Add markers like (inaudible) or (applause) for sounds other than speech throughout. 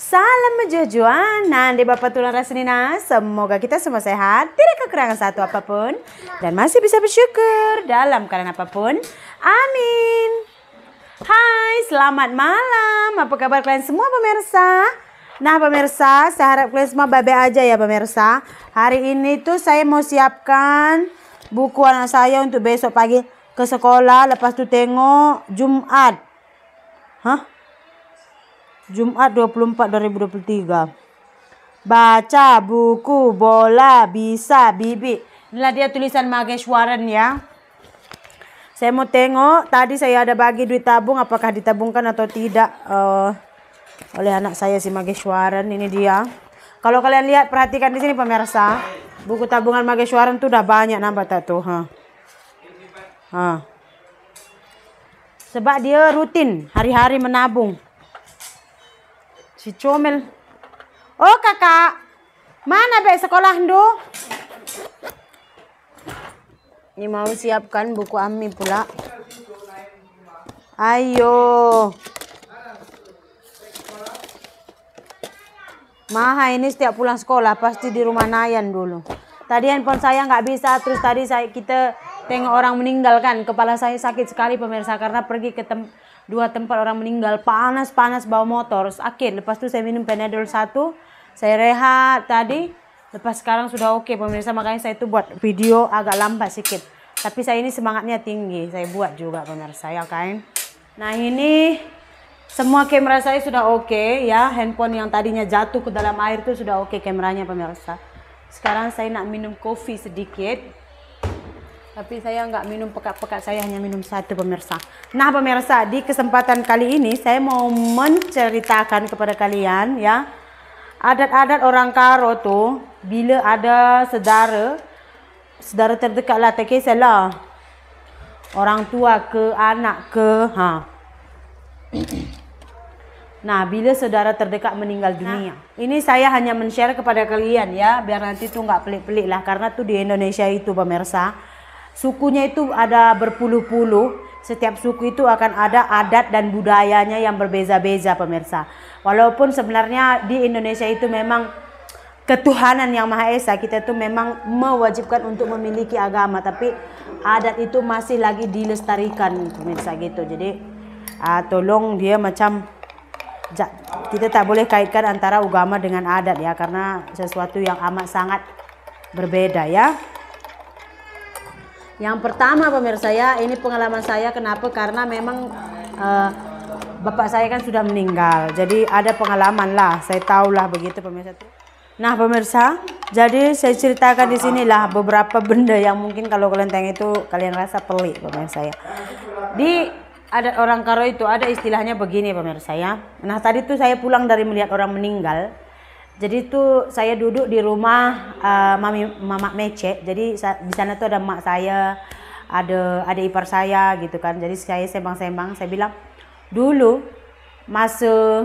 Salam jujuan, nanti Bapak Tulang rasenina, semoga kita semua sehat, tidak kekurangan satu apapun, dan masih bisa bersyukur dalam keadaan apapun. Amin. Hai, selamat malam. Apa kabar kalian semua pemirsa? Nah pemirsa, saya harap kalian semua babe aja ya pemirsa. Hari ini tuh saya mau siapkan buku anak saya untuk besok pagi ke sekolah, lepas tuh tengok Jumat. Hah? Jumat 24 2023. Baca buku bola bisa bibi. Inilah dia tulisan Mageshwaran ya. Saya mau tengok tadi saya ada bagi duit tabung apakah ditabungkan atau tidak uh, oleh anak saya si Mageshwaran ini dia. Kalau kalian lihat perhatikan di sini pemirsa, buku tabungan Mageshwaran tuh udah banyak nampak tak tuh. Ha. Ha. Sebab dia rutin hari-hari menabung si comel oh kakak mana be sekolah ndo ini mau siapkan buku ami pula ayo Maha ini setiap pulang sekolah pasti di rumah Nayan dulu. Tadi handphone saya nggak bisa, terus tadi saya kita tengok orang meninggalkan. Kepala saya sakit sekali pemirsa karena pergi ke tempat dua tempat orang meninggal panas-panas bawa motor sakit lepas tu saya minum Panadol satu saya rehat tadi lepas sekarang sudah oke okay, pemirsa makanya saya itu buat video agak lambat sedikit tapi saya ini semangatnya tinggi saya buat juga pemirsa ya kain. nah ini semua kamera saya sudah oke okay, ya handphone yang tadinya jatuh ke dalam air itu sudah oke okay kameranya pemirsa sekarang saya nak minum kopi sedikit tapi saya nggak minum pekat-pekat saya hanya minum satu pemirsa nah pemirsa di kesempatan kali ini saya mau menceritakan kepada kalian ya adat-adat orang Karo tuh bila ada saudara saudara terdekat lah tak kisahlah orang tua ke anak ke ha Nah, bila saudara terdekat meninggal dunia. Nah, ini saya hanya men-share kepada kalian ya, biar nanti tuh nggak pelik-pelik lah. Karena tuh di Indonesia itu pemirsa, Sukunya itu ada berpuluh-puluh. Setiap suku itu akan ada adat dan budayanya yang berbeza-beza pemirsa. Walaupun sebenarnya di Indonesia itu memang ketuhanan yang Maha Esa kita itu memang mewajibkan untuk memiliki agama tapi adat itu masih lagi dilestarikan pemirsa gitu. Jadi uh, tolong dia macam kita tak boleh kaitkan antara agama dengan adat ya karena sesuatu yang amat sangat berbeda ya. Yang pertama pemirsa ya, ini pengalaman saya kenapa? Karena memang uh, bapak saya kan sudah meninggal. Jadi ada pengalaman lah, saya tahulah begitu pemirsa. Nah pemirsa, jadi saya ceritakan di sinilah beberapa benda yang mungkin kalau kelenteng itu kalian rasa pelik pemirsa ya. Di ada orang Karo itu ada istilahnya begini pemirsa ya. Nah tadi tuh saya pulang dari melihat orang meninggal jadi tuh saya duduk di rumah uh, mami mama mece jadi di sana tuh ada mak saya ada ada ipar saya gitu kan jadi saya sembang-sembang saya bilang dulu masa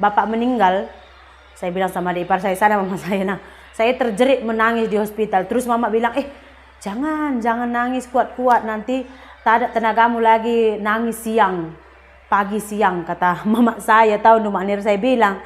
bapak meninggal saya bilang sama adik ipar saya sana mama (laughs) saya nah saya terjerit menangis di hospital terus mama bilang eh jangan jangan nangis kuat-kuat nanti tak ada tenagamu lagi nangis siang pagi siang kata (laughs) mama saya tahu numak saya bilang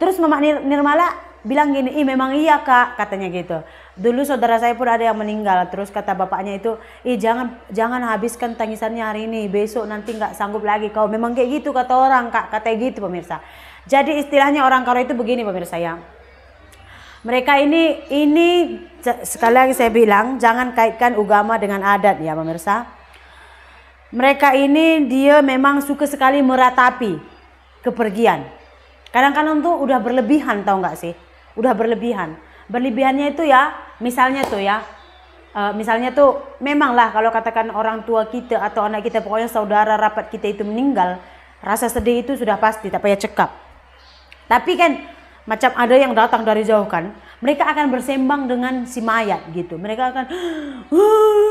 Terus Mama Nirmala bilang gini, "Ih, memang iya, Kak," katanya gitu. Dulu saudara saya pun ada yang meninggal, terus kata bapaknya itu, "Ih, jangan jangan habiskan tangisannya hari ini, besok nanti nggak sanggup lagi kau." Memang kayak gitu kata orang, Kak, kata gitu pemirsa. Jadi istilahnya orang kalau itu begini pemirsa ya. Mereka ini ini sekali lagi saya bilang, jangan kaitkan agama dengan adat ya pemirsa. Mereka ini dia memang suka sekali meratapi kepergian kadang-kadang tuh udah berlebihan tau nggak sih udah berlebihan berlebihannya itu ya misalnya tuh ya uh, misalnya tuh memanglah kalau katakan orang tua kita atau anak kita pokoknya saudara rapat kita itu meninggal rasa sedih itu sudah pasti tak payah cekap tapi kan macam ada yang datang dari jauh kan mereka akan bersembang dengan si mayat gitu mereka akan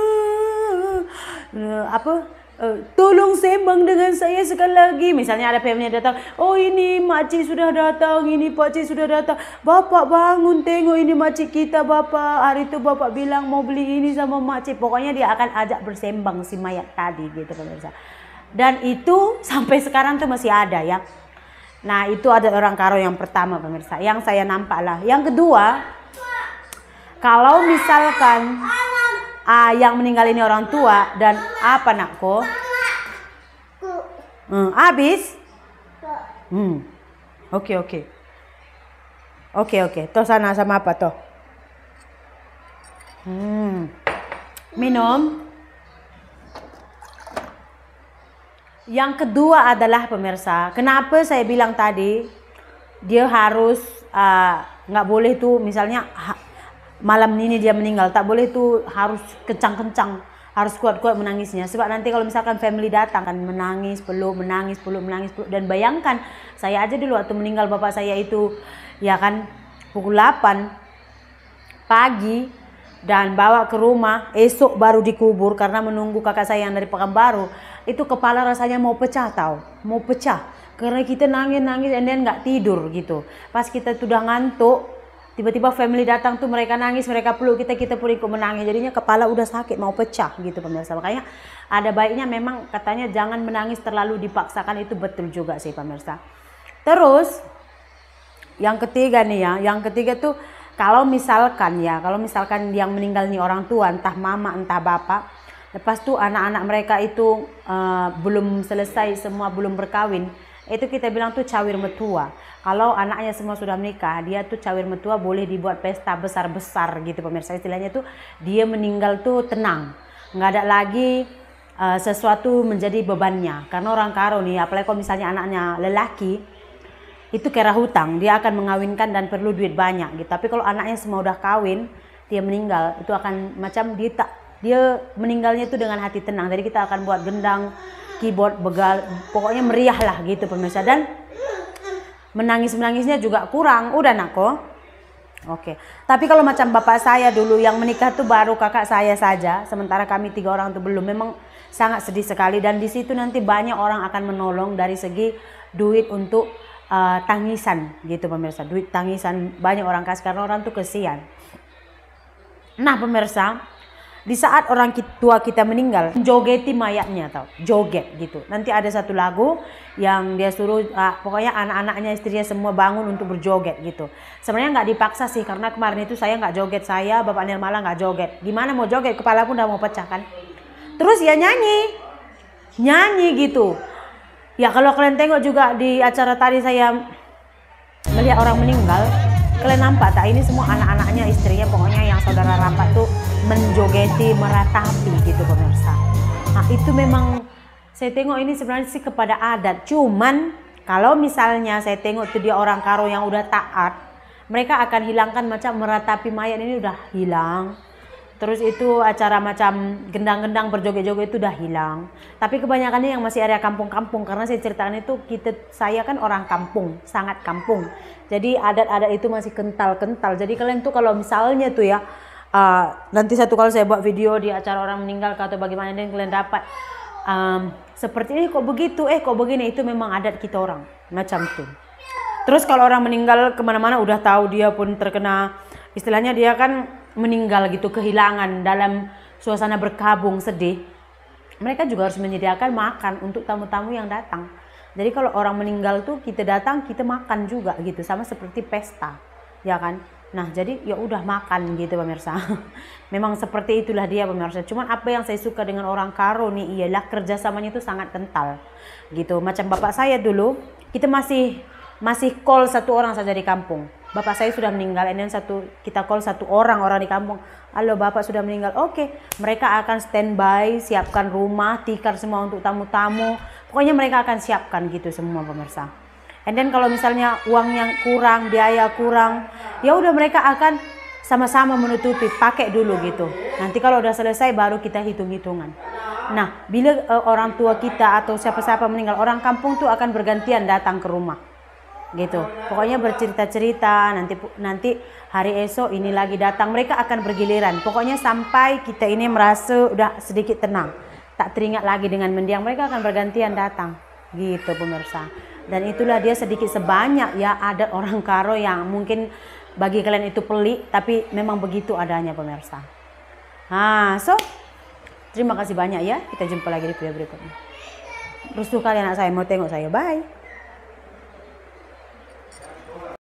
(gasps) eh, apa Uh, tolong sembang dengan saya sekali lagi. Misalnya ada PM-nya datang, oh ini makcik sudah datang, ini pakcik sudah datang. Bapak bangun tengok ini makcik kita bapak. Hari itu bapak bilang mau beli ini sama makcik. Pokoknya dia akan ajak bersembang si mayat tadi gitu pemirsa. Dan itu sampai sekarang tuh masih ada ya. Nah itu ada orang karo yang pertama pemirsa, yang saya nampak lah. Yang kedua, kalau misalkan ah, yang meninggal ini orang tua dan apa nak Hmm, habis? Hmm. Oke, okay, oke. Okay. Oke, okay, oke. Okay. Toh sana sama apa toh? Hmm. Minum. Yang kedua adalah pemirsa, kenapa saya bilang tadi dia harus ah, nggak uh, boleh tuh misalnya malam ini dia meninggal tak boleh tuh harus kencang-kencang harus kuat-kuat menangisnya sebab nanti kalau misalkan family datang kan menangis peluk menangis peluk menangis peluk dan bayangkan saya aja dulu waktu meninggal bapak saya itu ya kan pukul 8 pagi dan bawa ke rumah esok baru dikubur karena menunggu kakak saya yang dari Pekanbaru itu kepala rasanya mau pecah tau mau pecah karena kita nangis nangis dan nggak tidur gitu pas kita sudah ngantuk tiba-tiba family datang tuh mereka nangis mereka perlu kita kita pun ikut menangis jadinya kepala udah sakit mau pecah gitu pemirsa makanya ada baiknya memang katanya jangan menangis terlalu dipaksakan itu betul juga sih pemirsa terus yang ketiga nih ya yang ketiga tuh kalau misalkan ya kalau misalkan yang meninggal nih orang tua entah mama entah bapak lepas tuh anak-anak mereka itu uh, belum selesai semua belum berkawin itu kita bilang tuh cawir metua kalau anaknya semua sudah menikah dia tuh cawir metua boleh dibuat pesta besar-besar gitu pemirsa istilahnya tuh dia meninggal tuh tenang nggak ada lagi uh, sesuatu menjadi bebannya karena orang karo nih apalagi kalau misalnya anaknya lelaki itu kira hutang dia akan mengawinkan dan perlu duit banyak gitu tapi kalau anaknya semua udah kawin dia meninggal itu akan macam dia tak dia meninggalnya itu dengan hati tenang jadi kita akan buat gendang keyboard begal pokoknya meriah lah gitu pemirsa dan menangis-menangisnya juga kurang udah nako Oke, tapi kalau macam bapak saya dulu yang menikah tuh baru kakak saya saja, sementara kami tiga orang tuh belum. Memang sangat sedih sekali dan di situ nanti banyak orang akan menolong dari segi duit untuk uh, tangisan gitu pemirsa, duit tangisan banyak orang kasih karena orang tuh kesian. Nah pemirsa, di saat orang tua kita meninggal jogeti mayatnya tau joget gitu nanti ada satu lagu yang dia suruh ah, pokoknya anak-anaknya istrinya semua bangun untuk berjoget gitu sebenarnya nggak dipaksa sih karena kemarin itu saya nggak joget saya bapak malah nggak joget gimana mau joget kepala pun udah mau pecah kan terus ya nyanyi nyanyi gitu ya kalau kalian tengok juga di acara tadi saya melihat orang meninggal kalian nampak tak ini semua anak-anaknya istrinya pokoknya yang saudara rapat tuh menjogeti, meratapi gitu pemirsa. Nah itu memang saya tengok ini sebenarnya sih kepada adat. Cuman kalau misalnya saya tengok itu dia orang Karo yang udah taat, mereka akan hilangkan macam meratapi mayat ini udah hilang. Terus itu acara macam gendang-gendang berjoget-joget itu udah hilang. Tapi kebanyakannya yang masih area kampung-kampung karena saya ceritakan itu kita saya kan orang kampung, sangat kampung. Jadi adat-adat itu masih kental-kental. Jadi kalian tuh kalau misalnya tuh ya uh, nanti satu kali saya buat video di acara orang meninggal atau bagaimana dan kalian dapat um, seperti ini eh, kok begitu eh kok begini itu memang adat kita orang macam itu. terus kalau orang meninggal kemana-mana udah tahu dia pun terkena istilahnya dia kan meninggal gitu kehilangan dalam suasana berkabung sedih mereka juga harus menyediakan makan untuk tamu-tamu yang datang jadi kalau orang meninggal tuh kita datang kita makan juga gitu sama seperti pesta ya kan Nah, jadi ya udah makan gitu pemirsa. (laughs) Memang seperti itulah dia pemirsa. Cuman apa yang saya suka dengan orang Karo nih ialah kerjasamanya itu sangat kental. Gitu. Macam bapak saya dulu, kita masih masih call satu orang saja di kampung. Bapak saya sudah meninggal, ini satu kita call satu orang orang di kampung. Halo, bapak sudah meninggal. Oke, mereka akan standby, siapkan rumah, tikar semua untuk tamu-tamu. Pokoknya mereka akan siapkan gitu semua pemirsa. And then kalau misalnya uang yang kurang, biaya kurang, ya udah mereka akan sama-sama menutupi, pakai dulu gitu. Nanti kalau udah selesai baru kita hitung-hitungan. Nah, bila uh, orang tua kita atau siapa-siapa meninggal, orang kampung tuh akan bergantian datang ke rumah. Gitu. Pokoknya bercerita-cerita, nanti nanti hari esok ini lagi datang, mereka akan bergiliran. Pokoknya sampai kita ini merasa udah sedikit tenang, tak teringat lagi dengan mendiang, mereka akan bergantian datang. Gitu pemirsa dan itulah dia sedikit sebanyak ya adat orang Karo yang mungkin bagi kalian itu pelik tapi memang begitu adanya pemirsa nah so terima kasih banyak ya kita jumpa lagi di video berikutnya Terus tuh kalian anak saya mau tengok saya bye